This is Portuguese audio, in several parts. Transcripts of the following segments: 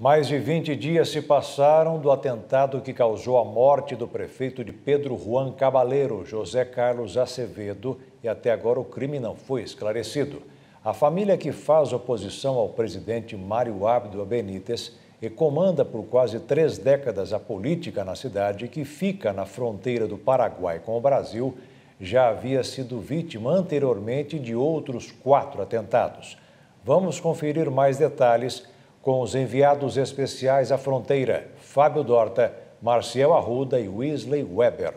Mais de 20 dias se passaram do atentado que causou a morte do prefeito de Pedro Juan Cabaleiro, José Carlos Acevedo, e até agora o crime não foi esclarecido. A família que faz oposição ao presidente Mário Abdo Benítez e comanda por quase três décadas a política na cidade, que fica na fronteira do Paraguai com o Brasil, já havia sido vítima anteriormente de outros quatro atentados. Vamos conferir mais detalhes com os enviados especiais à fronteira, Fábio Dorta, Marcial Arruda e Wesley Weber.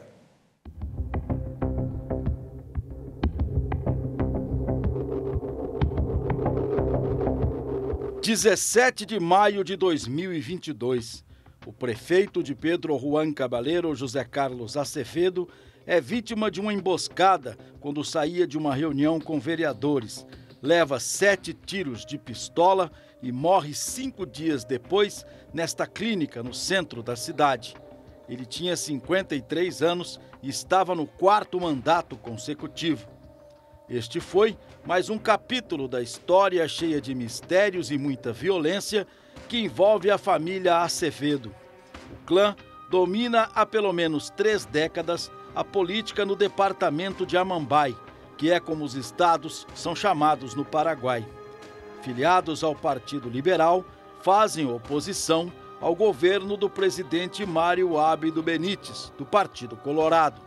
Dezessete de maio de 2022. O prefeito de Pedro Juan Cabaleiro, José Carlos Acevedo, é vítima de uma emboscada quando saía de uma reunião com vereadores leva sete tiros de pistola e morre cinco dias depois nesta clínica no centro da cidade. Ele tinha 53 anos e estava no quarto mandato consecutivo. Este foi mais um capítulo da história cheia de mistérios e muita violência que envolve a família Acevedo. O clã domina há pelo menos três décadas a política no departamento de Amambai que é como os estados são chamados no Paraguai. Filiados ao Partido Liberal, fazem oposição ao governo do presidente Mário Abdo Benítez do Partido Colorado.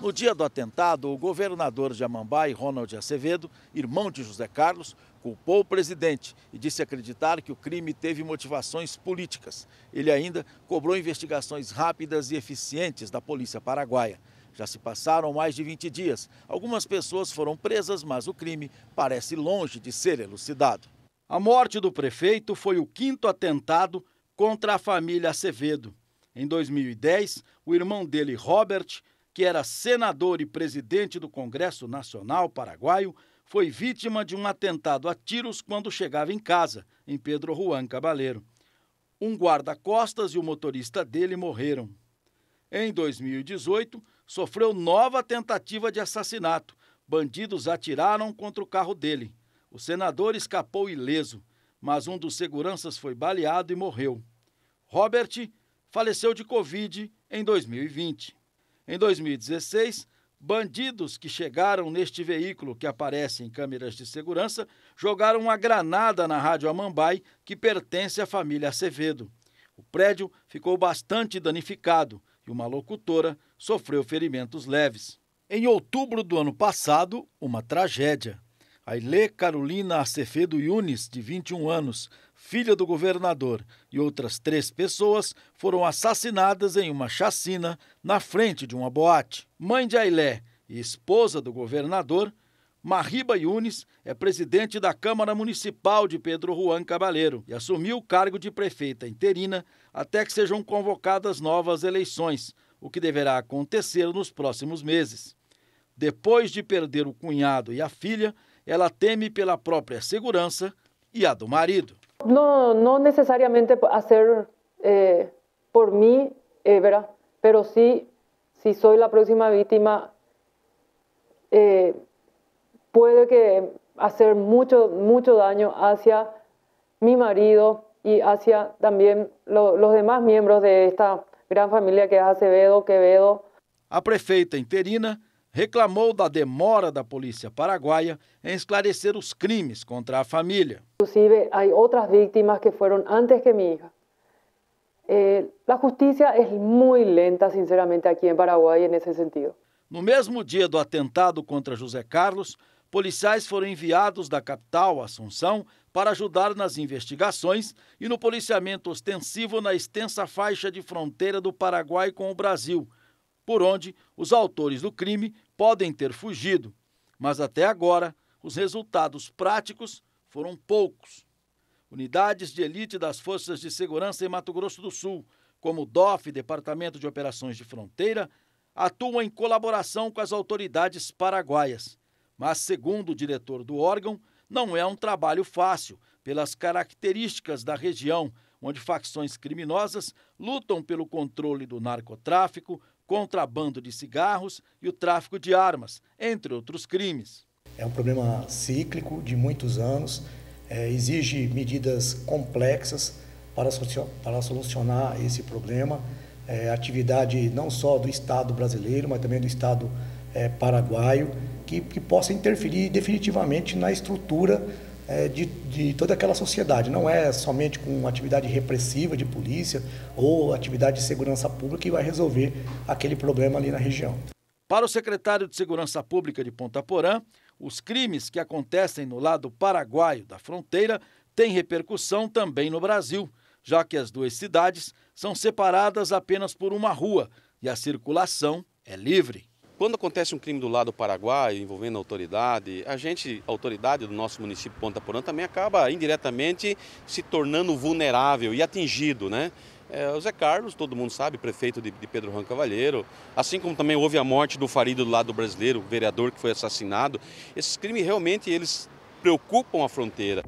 No dia do atentado, o governador de Amambai, Ronald Acevedo, irmão de José Carlos, culpou o presidente e disse acreditar que o crime teve motivações políticas. Ele ainda cobrou investigações rápidas e eficientes da polícia paraguaia. Já se passaram mais de 20 dias. Algumas pessoas foram presas, mas o crime parece longe de ser elucidado. A morte do prefeito foi o quinto atentado contra a família Acevedo. Em 2010, o irmão dele, Robert, que era senador e presidente do Congresso Nacional Paraguaio, foi vítima de um atentado a tiros quando chegava em casa, em Pedro Juan Cabaleiro. Um guarda-costas e o motorista dele morreram. Em 2018, sofreu nova tentativa de assassinato. Bandidos atiraram contra o carro dele. O senador escapou ileso, mas um dos seguranças foi baleado e morreu. Robert faleceu de Covid em 2020. Em 2016, bandidos que chegaram neste veículo que aparece em câmeras de segurança jogaram uma granada na Rádio Amambai, que pertence à família Acevedo. O prédio ficou bastante danificado e uma locutora sofreu ferimentos leves. Em outubro do ano passado, uma tragédia. A Ilê Carolina Acevedo Yunes, de 21 anos, filha do governador, e outras três pessoas foram assassinadas em uma chacina na frente de uma boate. Mãe de Ailé e esposa do governador, Marriba Yunes é presidente da Câmara Municipal de Pedro Juan Cabaleiro e assumiu o cargo de prefeita interina até que sejam convocadas novas eleições, o que deverá acontecer nos próximos meses. Depois de perder o cunhado e a filha, ela teme pela própria segurança e a do marido. Não, não necessariamente fazer eh, por mim, é eh, verdade? Mas se se sou a próxima vítima, eh, pode que fazer muito, muito dano hacia mi marido e hacia también lo, los demás miembros de esta Gran Família Guerra Acevedo, Quevedo. A prefeita interina reclamou da demora da polícia paraguaia em esclarecer os crimes contra a família. Inclusive, há outras vítimas que foram antes que minha hija. Eh, a justiça é muito lenta, sinceramente, aqui em Paraguai, nesse sentido. No mesmo dia do atentado contra José Carlos, policiais foram enviados da capital, Assunção, para ajudar nas investigações e no policiamento ostensivo na extensa faixa de fronteira do Paraguai com o Brasil, por onde os autores do crime podem ter fugido. Mas até agora, os resultados práticos foram poucos. Unidades de elite das Forças de Segurança em Mato Grosso do Sul, como o DOF, Departamento de Operações de Fronteira, atuam em colaboração com as autoridades paraguaias. Mas, segundo o diretor do órgão, não é um trabalho fácil, pelas características da região, onde facções criminosas lutam pelo controle do narcotráfico, contrabando de cigarros e o tráfico de armas, entre outros crimes. É um problema cíclico de muitos anos, é, exige medidas complexas para, para solucionar esse problema. É, atividade não só do Estado brasileiro, mas também do Estado é, paraguaio que, que, possa interferir definitivamente na estrutura é, de, de, toda aquela sociedade. Não é somente com atividade repressiva de polícia ou atividade de segurança pública que vai resolver aquele problema ali na região. Para o secretário de Segurança Pública de Ponta Porã, os crimes que acontecem no lado paraguaio da fronteira têm repercussão também no Brasil, já que as duas cidades são separadas apenas por uma rua e a circulação é livre. Quando acontece um crime do lado do Paraguai, envolvendo a autoridade, a gente, a autoridade do nosso município Ponta Porã, também acaba indiretamente se tornando vulnerável e atingido, né? É, o Zé Carlos, todo mundo sabe, prefeito de, de Pedro Juan Cavalheiro, assim como também houve a morte do farido do lado brasileiro, vereador que foi assassinado. Esses crimes realmente eles preocupam a fronteira.